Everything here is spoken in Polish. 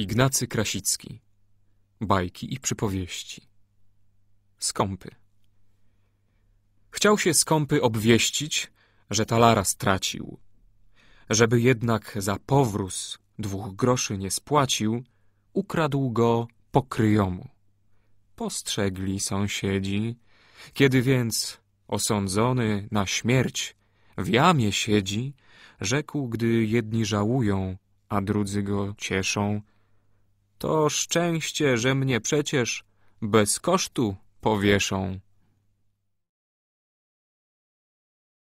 Ignacy Krasicki. Bajki i przypowieści. Skąpy. Chciał się skąpy obwieścić, że talara stracił. Żeby jednak za powróz dwóch groszy nie spłacił, ukradł go pokryjomu. Postrzegli sąsiedzi, kiedy więc osądzony na śmierć w jamie siedzi, rzekł, gdy jedni żałują, a drudzy go cieszą, to szczęście, że mnie przecież bez kosztu powieszą.